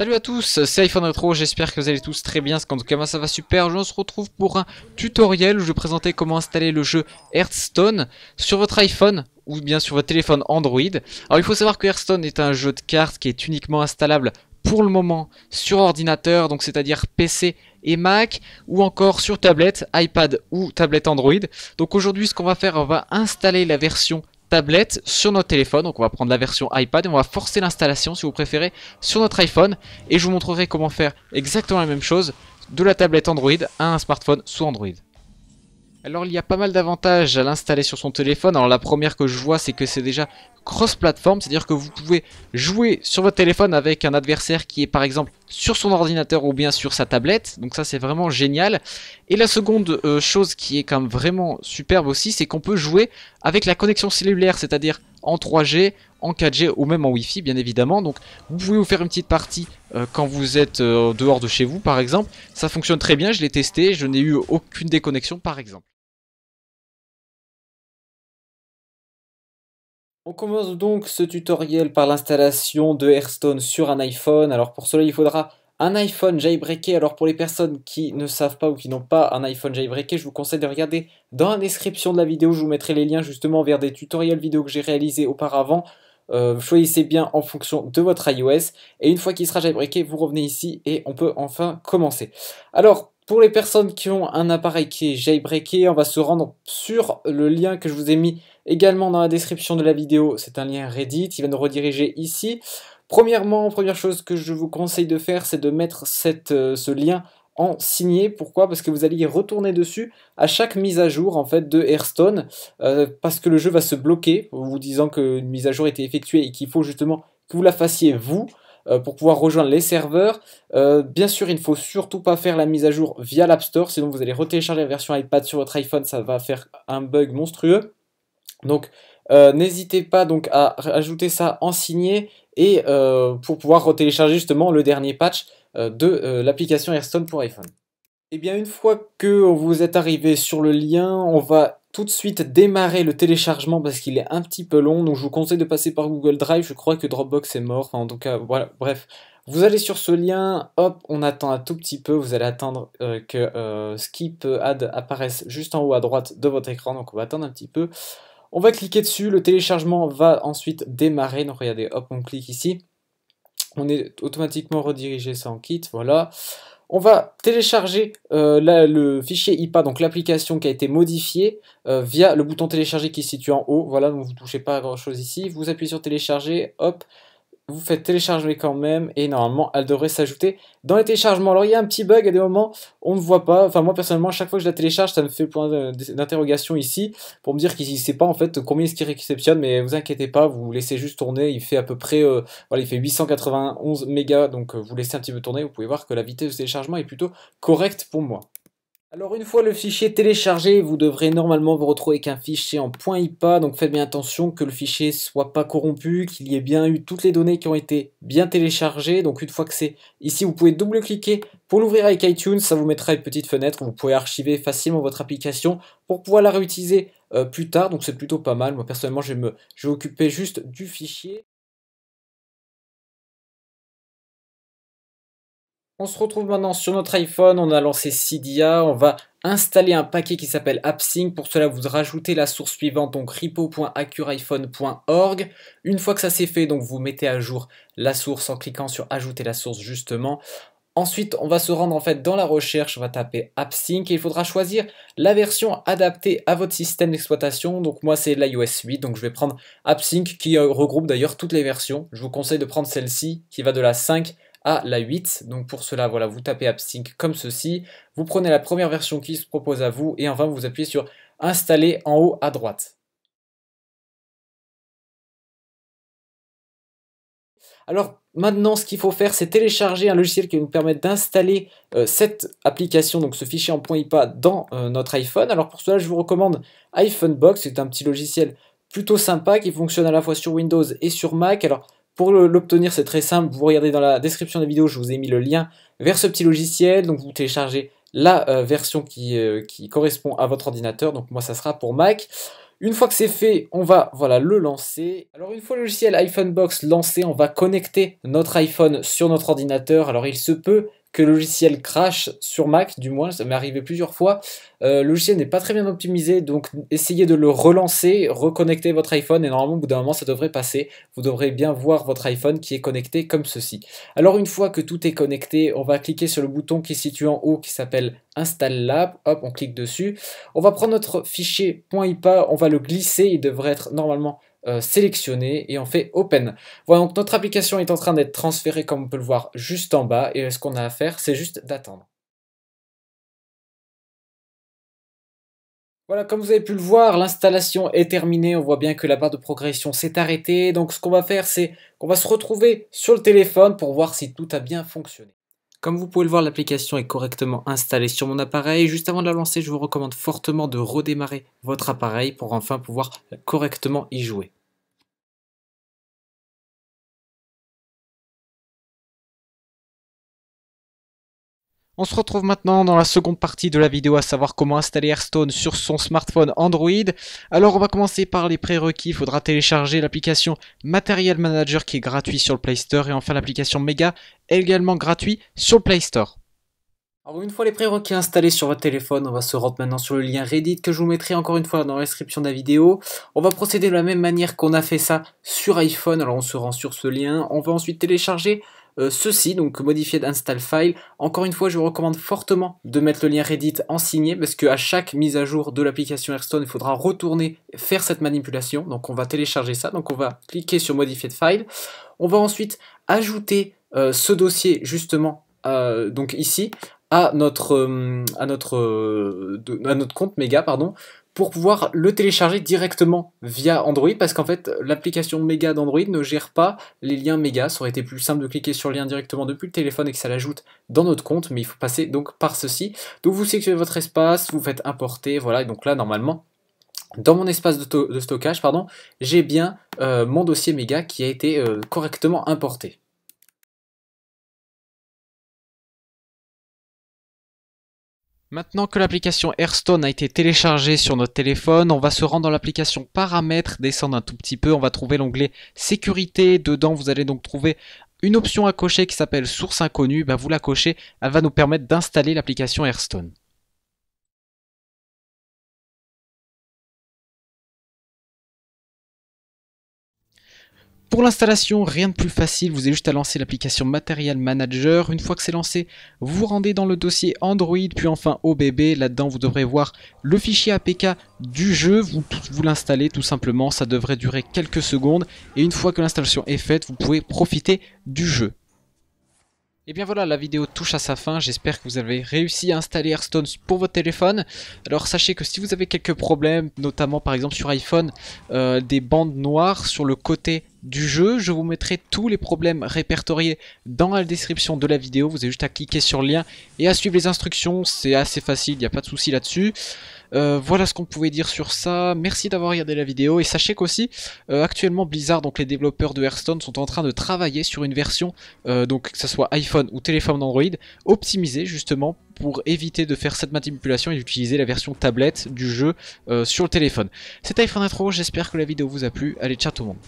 Salut à tous, c'est iPhone Retro, j'espère que vous allez tous très bien, en tout cas moi ça va super, Je se retrouve pour un tutoriel où je vais présenter comment installer le jeu Hearthstone sur votre iPhone ou bien sur votre téléphone Android. Alors il faut savoir que Hearthstone est un jeu de cartes qui est uniquement installable pour le moment sur ordinateur, donc c'est-à-dire PC et Mac, ou encore sur tablette, iPad ou tablette Android. Donc aujourd'hui, ce qu'on va faire, on va installer la version tablette sur notre téléphone. Donc on va prendre la version iPad et on va forcer l'installation si vous préférez sur notre iPhone. Et je vous montrerai comment faire exactement la même chose de la tablette Android à un smartphone sous Android. Alors il y a pas mal d'avantages à l'installer sur son téléphone. Alors la première que je vois c'est que c'est déjà cross-platform, c'est-à-dire que vous pouvez jouer sur votre téléphone avec un adversaire qui est par exemple sur son ordinateur ou bien sur sa tablette. Donc ça c'est vraiment génial. Et la seconde euh, chose qui est quand même vraiment superbe aussi, c'est qu'on peut jouer avec la connexion cellulaire, c'est-à-dire en 3G, en 4G ou même en Wi-Fi bien évidemment. Donc vous pouvez vous faire une petite partie euh, quand vous êtes euh, dehors de chez vous par exemple. Ça fonctionne très bien, je l'ai testé, je n'ai eu aucune déconnexion par exemple. On commence donc ce tutoriel par l'installation de Hearthstone sur un iPhone. Alors pour cela il faudra un iPhone jailbreaké, alors pour les personnes qui ne savent pas ou qui n'ont pas un iPhone jailbreaké, je vous conseille de regarder dans la description de la vidéo, je vous mettrai les liens justement vers des tutoriels vidéo que j'ai réalisés auparavant. Euh, choisissez bien en fonction de votre iOS et une fois qu'il sera jailbreaké, vous revenez ici et on peut enfin commencer. Alors, pour les personnes qui ont un appareil qui est jailbreaké, on va se rendre sur le lien que je vous ai mis également dans la description de la vidéo. C'est un lien Reddit, il va nous rediriger ici. Premièrement, première chose que je vous conseille de faire, c'est de mettre euh, ce lien en signé. Pourquoi Parce que vous allez y retourner dessus à chaque mise à jour en fait de Hearthstone, euh, parce que le jeu va se bloquer, en vous disant qu'une mise à jour a été effectuée et qu'il faut justement que vous la fassiez vous euh, pour pouvoir rejoindre les serveurs. bien sûr, il ne faut surtout pas faire la mise à jour via l'App Store, sinon vous allez retélécharger la version iPad sur votre iPhone, ça va faire un bug monstrueux. Donc euh, n'hésitez pas donc à ajouter ça en signé et euh, pour pouvoir télécharger justement le dernier patch euh, de l'application Airstone pour iPhone. Et eh bien une fois que vous êtes arrivé sur le lien, on va tout de suite démarrer le téléchargement parce qu'il est un petit peu long. Donc je vous conseille de passer par Google Drive. Je crois que Dropbox est mort. en tout cas, voilà, bref. Vous allez sur ce lien, hop, on attend un tout petit peu, vous allez attendre que Skip Add apparaisse juste en haut à droite de votre écran, donc on va attendre un petit peu. On va cliquer dessus, le téléchargement va ensuite démarrer. Donc regardez, hop, on clique ici. On est automatiquement redirigé sans kit, voilà. On va télécharger euh, le fichier IPA, donc l'application qui a été modifiée, euh, via le bouton télécharger qui est situe en haut. Voilà, donc vous ne touchez pas à grand chose ici. Vous appuyez sur télécharger, hop, vous faites télécharger quand même et normalement elle devrait s'ajouter dans les téléchargements. Alors il y a un petit bug à des moments, on ne voit pas. Enfin moi personnellement, à chaque fois que je la télécharge, ça me fait point d'interrogation ici pour me dire qu'il ne sait pas en fait combien est-ce qu'il réceptionne, mais vous inquiétez pas, vous laissez juste tourner, il fait à peu près euh, voilà, il fait 891 mégas donc euh, vous laissez un petit peu tourner, vous pouvez voir que la vitesse de téléchargement est plutôt correcte pour moi. Alors une fois le fichier téléchargé, vous devrez normalement vous retrouver avec un fichier en point .ipa, donc faites bien attention que le fichier soit pas corrompu, qu'il y ait bien eu toutes les données qui ont été bien téléchargées. Donc une fois que c'est ici, vous pouvez double-cliquer pour l'ouvrir avec iTunes, ça vous mettra une petite fenêtre où vous pouvez archiver facilement votre application pour pouvoir la réutiliser euh, plus tard, donc c'est plutôt pas mal. Moi personnellement, je vais, me, je vais occuper juste du fichier. On se retrouve maintenant sur notre iPhone, on a lancé Cydia, on va installer un paquet qui s'appelle AppSync. Pour cela, vous rajoutez la source suivante, donc repo.acureiphone.org. Une fois que ça c'est fait, donc vous mettez à jour la source en cliquant sur ajouter la source justement. Ensuite, on va se rendre en fait dans la recherche, on va taper AppSync et il faudra choisir la version adaptée à votre système d'exploitation. Donc moi c'est l'iOS 8, donc je vais prendre AppSync qui regroupe d'ailleurs toutes les versions. Je vous conseille de prendre celle-ci qui va de la 5 à la 8. Donc pour cela, voilà, vous tapez AppSync comme ceci. Vous prenez la première version qui se propose à vous et enfin vous appuyez sur Installer en haut à droite. Alors maintenant, ce qu'il faut faire, c'est télécharger un logiciel qui va nous permettre d'installer euh, cette application, donc ce fichier en .ipa, dans euh, notre iPhone. Alors pour cela, je vous recommande iPhone Box, c'est un petit logiciel plutôt sympa qui fonctionne à la fois sur Windows et sur Mac. Alors pour l'obtenir, c'est très simple. Vous regardez dans la description de la vidéo, je vous ai mis le lien vers ce petit logiciel. Donc vous téléchargez la euh, version qui, euh, qui, correspond à votre ordinateur. Donc moi, ça sera pour Mac. Une fois que c'est fait, on va voilà, le lancer. Alors une fois le logiciel iPhone Box lancé, on va connecter notre iPhone sur notre ordinateur. Alors il se peut que le logiciel crache sur Mac, du moins, ça m'est arrivé plusieurs fois. Euh, le logiciel n'est pas très bien optimisé, donc essayez de le relancer, reconnectez votre iPhone, et normalement, au bout d'un moment, ça devrait passer. Vous devrez bien voir votre iPhone qui est connecté comme ceci. Alors, une fois que tout est connecté, on va cliquer sur le bouton qui est situé en haut qui s'appelle Install Lab. Hop, on clique dessus. On va prendre notre fichier .ipa, on va le glisser, il devrait être normalement euh, sélectionner et on fait Open. Voilà, donc notre application est en train d'être transférée comme on peut le voir juste en bas et ce qu'on a à faire, c'est juste d'attendre. Voilà, comme vous avez pu le voir, l'installation est terminée. On voit bien que la barre de progression s'est arrêtée. Donc ce qu'on va faire, c'est qu'on va se retrouver sur le téléphone pour voir si tout a bien fonctionné. Comme vous pouvez le voir, l'application est correctement installée sur mon appareil. Juste avant de la lancer, je vous recommande fortement de redémarrer votre appareil pour enfin pouvoir correctement y jouer. On se retrouve maintenant dans la seconde partie de la vidéo, à savoir comment installer Hearthstone sur son smartphone Android. Alors on va commencer par les prérequis, il faudra télécharger l'application Material Manager qui est gratuit sur le Play Store et enfin l'application Mega également gratuit sur le Play Store. Alors une fois les prérequis installés sur votre téléphone, on va se rendre maintenant sur le lien Reddit que je vous mettrai encore une fois dans la description de la vidéo. On va procéder de la même manière qu'on a fait ça sur iPhone, alors on se rend sur ce lien, on va ensuite télécharger euh, ceci, donc modifier d'install file. Encore une fois, je vous recommande fortement de mettre le lien Reddit en signé parce qu'à chaque mise à jour de l'application Airstone, il faudra retourner faire cette manipulation. Donc on va télécharger ça. Donc on va cliquer sur modifier de file. On va ensuite ajouter euh, ce dossier justement euh, donc ici à notre, à notre, à notre compte Mega ». pardon pour pouvoir le télécharger directement via Android parce qu'en fait l'application Mega d'Android ne gère pas les liens Mega. Ça aurait été plus simple de cliquer sur le lien directement depuis le téléphone et que ça l'ajoute dans notre compte, mais il faut passer donc par ceci. Donc vous sélectionnez votre espace, vous faites importer, voilà, et donc là normalement dans mon espace de, stockage, pardon, j'ai bien euh, mon dossier méga qui a été euh, correctement importé. Maintenant que l'application Airstone a été téléchargée sur notre téléphone, on va se rendre dans l'application Paramètres, descendre un tout petit peu, on va trouver l'onglet Sécurité. Dedans, vous allez donc trouver une option à cocher qui s'appelle Source inconnue. Bah, vous la cochez, elle va nous permettre d'installer l'application Airstone. Pour l'installation, rien de plus facile, vous avez juste à lancer l'application Material Manager. Une fois que c'est lancé, vous, vous rendez dans le dossier Android, puis enfin OBB. Là-dedans, vous devrez voir le fichier APK du jeu. Vous, vous l'installez tout simplement, ça devrait durer quelques secondes. Et une fois que l'installation est faite, vous pouvez profiter du jeu. Et eh bien voilà, la vidéo touche à sa fin, j'espère que vous avez réussi à installer Hearthstone pour votre téléphone. Alors sachez que si vous avez quelques problèmes, notamment par exemple sur iPhone, euh, des bandes noires sur le côté du jeu, je vous mettrai tous les problèmes répertoriés dans la description de la vidéo. Vous avez juste à cliquer sur le lien et à suivre les instructions, c'est assez facile, il n'y a pas de souci là-dessus. Euh, voilà ce qu'on pouvait dire sur ça. Merci d'avoir regardé la vidéo et sachez qu'aussi euh, actuellement Blizzard, donc les développeurs de Hearthstone, sont en train de travailler sur une version, euh, donc que ce soit iPhone ou téléphone Android, optimisée justement pour éviter de faire cette manipulation et d'utiliser la version tablette du jeu sur le téléphone. C'était iPhone Intro, j'espère que la vidéo vous a plu. Allez, ciao tout le monde.